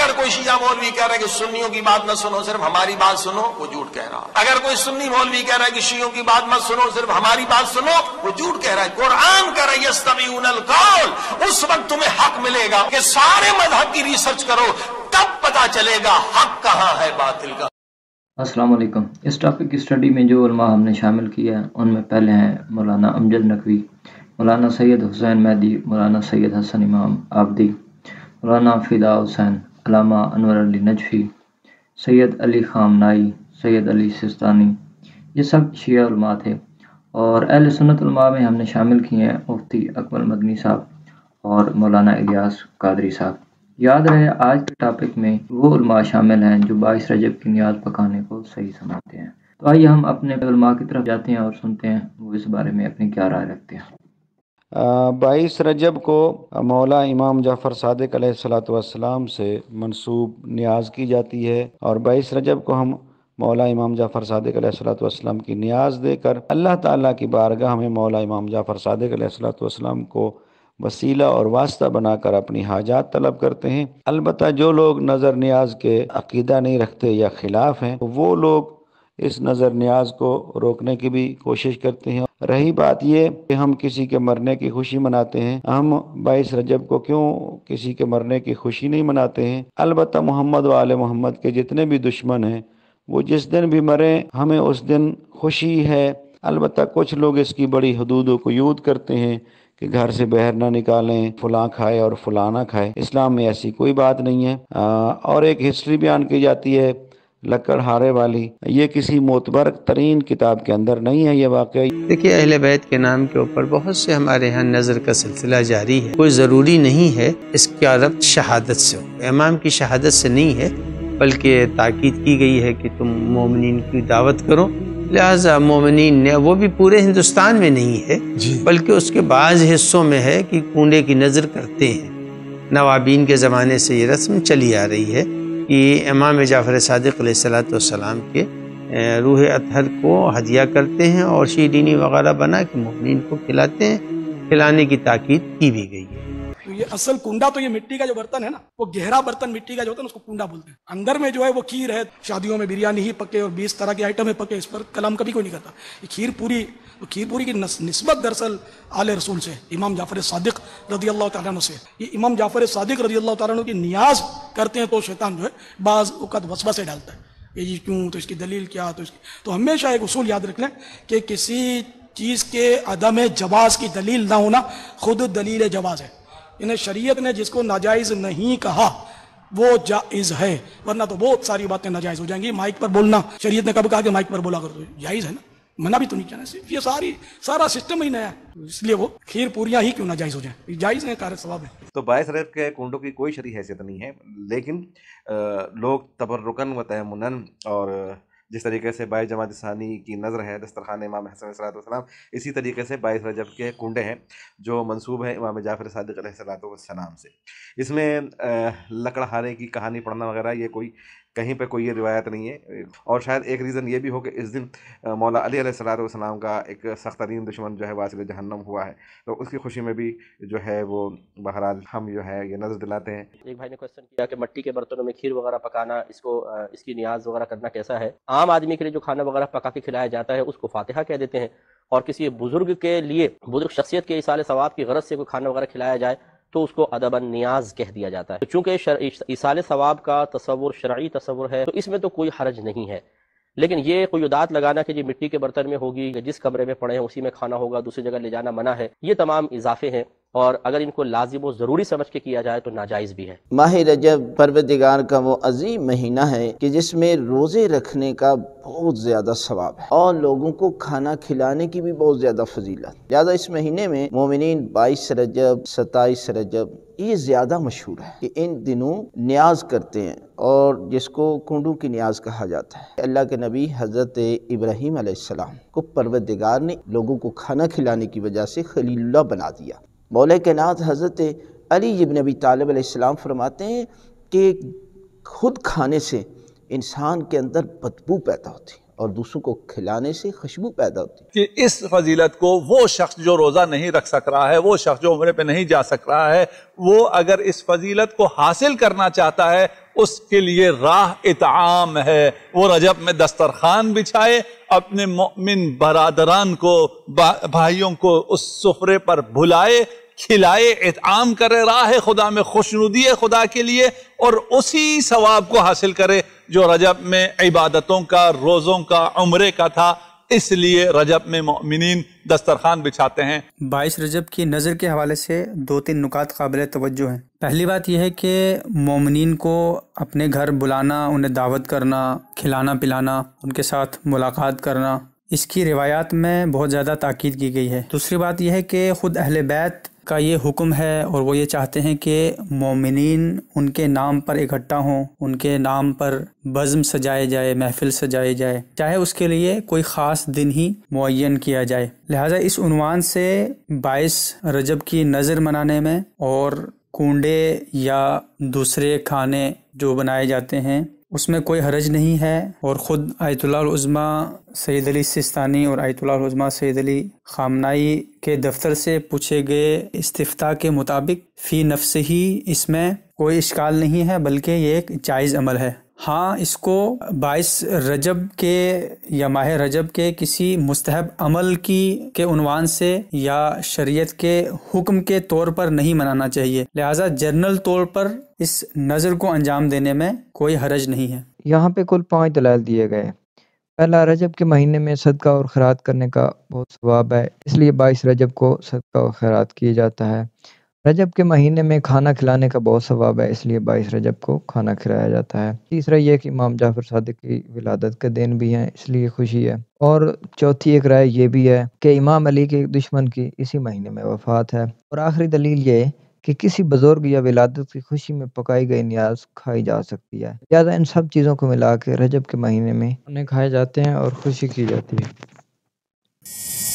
अगर कोई शीजा मौलवी कह रहा है कि सुन्नियों की बात मत सुनो सिर्फ हमारी बात सुनो वो झूठ कह रहा है अगर कोई सुन्नी मौलवी कह रहा है कि शीयों की बात मत सुनो सिर्फ हमारी बात सुनो वो झूठ कह रहा है कुरान कह रहा है कौल उस वक्त तुम्हें हक मिलेगा कि सारे मजहब की रिसर्च करो तब पता चलेगा हक कहाँ है बातिल का असलम इस टॉपिक की स्टडी में जो उलमा हमने शामिल किया है उनमें पहले हैं मौलाना अमजद नकवी मौलाना सैयद हुसैन मैदी मौलाना सैयद हसन इमाम Abdi Maulana Fida Hussain Allama Anwar Ali Najafi Syed Ali Khamenei Syed Ali Sistani ये सब शिया उलमा थे और अहल सुन्नत उलमा में हमने शामिल किए हैं मुफ्ती अकबर मदनी साहब और मौलाना इलियास कादरी साहब याद रहे आज के टॉपिक में वो उलमा शामिल हैं जो बाईस रजब की नियाद पकाने को सही समझते हैं तो आइए हम अपने उलमा की तरफ जाते हैं और सुनते हैं वो इस बारे में अपनी क्या राय रखते हैं बाईस रजब को मौला इमाम जाफ़र सदक सलाम से मनसूब न्याज की जाती है और बाईस रजब को हम मौला इमाम जाफ़र सदक सलाम की न्याज देकर अल्लाह ताला की बारगाह में मौला इमाम जाफ़र सदक सलाम को वसीला और वास्ता बनाकर अपनी हाजात तलब करते हैं अलबत् जो लोग नज़र न्याज के अकीदा नहीं रखते या खिलाफ हैं वो लोग इस नज़र न्याज को रोकने की भी कोशिश करते हैं रही बात ये कि हम किसी के मरने की खुशी मनाते हैं हम बाईस रजब को क्यों किसी के मरने की खुशी नहीं मनाते हैं अलबत् मोहम्मद वाले मोहम्मद के जितने भी दुश्मन हैं वो जिस दिन भी मरे हमें उस दिन खुशी है अलबत् कुछ लोग इसकी बड़ी हदूद यूद करते हैं कि घर से बाहर ना निकालें फुला खाए और फुलाना खाए इस्लाम में ऐसी कोई बात नहीं है आ, और एक हिस्ट्री बयान की जाती है लकड़हारे वाली ये किसी मोतबर तरीन किताब के अंदर नहीं है ये वाक़ देखिए अहल बैत के नाम के ऊपर बहुत से हमारे यहाँ नज़र का सिलसिला जारी है कोई ज़रूरी नहीं है इसका रब्त शहादत से हो इमाम की शहादत से नहीं है बल्कि ताकीद की गई है कि तुम मोमिन की दावत करो लिहाजा मोमिन ने वो भी पूरे हिंदुस्तान में नहीं है बल्कि उसके बाज़ हिस्सों में है कि कूड़े की नज़र करते हैं नवाबीन के ज़माने से ये रस्म चली आ रही है कि इमाम जाफ़र सदक सलाम के रूह अतहर को हदिया करते हैं और शीरीनी वगैरह बना के ममिन को खिलाते हैं खिलाने की ताकीद की भी गई है तो ये असल कुंडा तो ये मिट्टी का जो बर्तन है ना वो गहरा बर्तन मिट्टी का जो होता है ना उसको कुंडा बोलते हैं अंदर में जो है वो खीर है शादियों में बिरयानी ही पके और बीस तरह की आइटम है पके इस पर कलाम कभी कोई नहीं करता ये खीर पूरी तो खीर पूरी की नस्बत दरअसल आल रसूल से इमाम जाफर सदक रजी अल्लाह तु से ये इमाम जाफर सदक रजी अल्लाह तु की नियाज करते हैं तो शैतान जो है बाज़ अवत वसबा से डालता है ये क्यों तो इसकी दलील क्या तो इसकी तो हमेशा एक उसूल याद रख लें कि किसी चीज़ के अदम जवाज़ की दलील ना होना खुद दलील जवाज़ है इन्हें शरीयत ने जिसको नाजायज़ नहीं कहा वो जायज़ है वरना तो बहुत सारी बातें नाजायज़ हो जाएंगी माइक पर बोलना शरीयत ने कब कहा कि माइक पर बोला कर तो जायज़ है ना मना भी तो नहीं कहना सिर्फ ये सारी सारा सिस्टम ही नया इसलिए वो खीर पूरियां ही क्यों ना जायज़ हो जाए जायज़ है कार्य सवाब है तो बायस के कुंडों की कोई शरी हैसियत नहीं है लेकिन लोग तबर्रुकन व तयमन और जिस तरीके से बाई जमात सानी की नज़र है दस्तरखान इमाम हसन सलाम इसी तरीके से बाईस रजब के कुंडे हैं जो मनसूब हैं इमाम जाफर सदक सलाम से इसमें लकड़हारे की कहानी पढ़ना वगैरह ये कोई कहीं पे कोई ये रिवायत नहीं है और शायद एक रीज़न ये भी हो कि इस दिन मौला अली सलाम का एक सख्त तरीन दुश्मन जो है वासिल जहन्नम हुआ है तो उसकी खुशी में भी जो है वो बहरहाल हम जो है ये नजर दिलाते हैं एक भाई ने क्वेश्चन किया कि मट्टी के बर्तनों में खीर वगैरह पकाना इसको इसकी नियाज वगैरह करना कैसा है आम आदमी के लिए जो खाना वगैरह पका के खिलाया जाता है उसको फातिहा कह देते हैं और किसी बुजुर्ग के लिए बुजुर्ग शख्सियत के इसाले सवाब की गरज से कोई खाना वगैरह खिलाया जाए तो उसको अदबन न्याज कह दिया जाता है तो चूंकि इसाल सवाब का तस्वुर शर्य तस्वुर है तो इसमें तो कोई हरज नहीं है लेकिन ये कोई उदात लगाना कि जी मिट्टी के बर्तन में होगी जिस कमरे में पड़े हैं उसी में खाना होगा दूसरी जगह ले जाना मना है ये तमाम इजाफे हैं और अगर इनको लाजिम और ज़रूरी समझ के किया जाए तो नाजायज़ भी है माह रजब परवदिगार का वो अजीम महीना है कि जिसमें रोज़े रखने का बहुत ज़्यादा सवाब है और लोगों को खाना खिलाने की भी बहुत ज़्यादा फजीलत लिहाजा इस महीने में मोमिन बाईस रजब सताइस रजब ये ज़्यादा मशहूर है कि इन दिनों न्याज करते हैं और जिसको कुंडू की न्याज कहा जाता है अल्लाह के नबी हज़रत इब्राहिम आसमाम को परवदगार ने लोगों को खाना खिलाने की वजह से खलील्ला बना दिया मौल कायनात हज़रत अली इब नबी तालब फरमाते हैं कि खुद खाने से इंसान के अंदर बदबू पैदा होती है और दूसरों को खिलाने से खुशबू पैदा होती है कि इस फजीलत को वो शख्स जो रोज़ा नहीं रख सक रहा है वो शख्स जो उम्र पे नहीं जा सक रहा है वो अगर इस फजीलत को हासिल करना चाहता है उसके लिए राह इतम है वो रजब में दस्तरखान बिछाए अपने मोमिन बरदरान को भा, भाइयों को उस सफरे पर भुलाए खिलाए इतम करे राह खुदा में खुशनुदी खुदा के लिए और उसी सवाब को हासिल करे जो रजब में इबादतों का रोज़ों का उम्र का था इसलिए रजब में मोमिन दस्तरखान बिछाते हैं बाईस रजब की नज़र के हवाले से दो तीन नुकात काबिल तवज्जो हैं पहली बात यह है कि ममिन को अपने घर बुलाना उन्हें दावत करना खिलाना पिलाना उनके साथ मुलाकात करना इसकी रिवायात में बहुत ज़्यादा ताकीद की गई है दूसरी बात यह है कि ख़ुद अहल बैत का ये हुक्म है और वो ये चाहते हैं कि मोमिन उनके नाम पर इकट्ठा हों उनके नाम पर बज़म सजाए जाए महफिल सजाई जाए चाहे उसके लिए कोई ख़ास दिन ही मुन किया जाए लिहाजा इस उनवान से बाईस रजब की नज़र मनाने में और कूडे या दूसरे खाने जो बनाए जाते हैं उसमें कोई हरज नहीं है और ख़ुद आयतुल्लाज़मा सैद अली सिस्तानी और आयतुल्लाज़मा सैद अली खामनाई के दफ्तर से पूछे गए इस्तीफ़ा के मुताबिक फ़ी नफ्स ही इसमें कोई इश्काल नहीं है बल्कि ये एक जायज़ अमल है हाँ इसको बाईस रजब के या माह रजब के किसी मुस्तहब अमल की के उनवान से या शरीयत के हुक्म के तौर पर नहीं मनाना चाहिए लिहाजा जनरल तौर पर इस नज़र को अंजाम देने में कोई हरज नहीं है यहाँ पे कुल पाँच दलाल दिए गए पहला रजब के महीने में सदका और खरात करने का बहुत स्वाब है इसलिए बाईस रजब को सदका और खरात किया जाता है रजब के महीने में खाना खिलाने का बहुत सवाब है इसलिए 22 रजब को खाना खिलाया जाता है तीसरा ये कि इमाम जाफर सादिक की विलादत के दिन भी हैं इसलिए खुशी है और चौथी एक राय ये भी है कि इमाम अली के दुश्मन की इसी महीने में वफात है और आखिरी दलील ये कि किसी बुजुर्ग या विलादत की खुशी में पकाई गई न्याज खाई जा सकती है लिहाजा इन सब चीज़ों को मिला के रजब के महीने में उन्हें खाए जाते हैं और खुशी की जाती है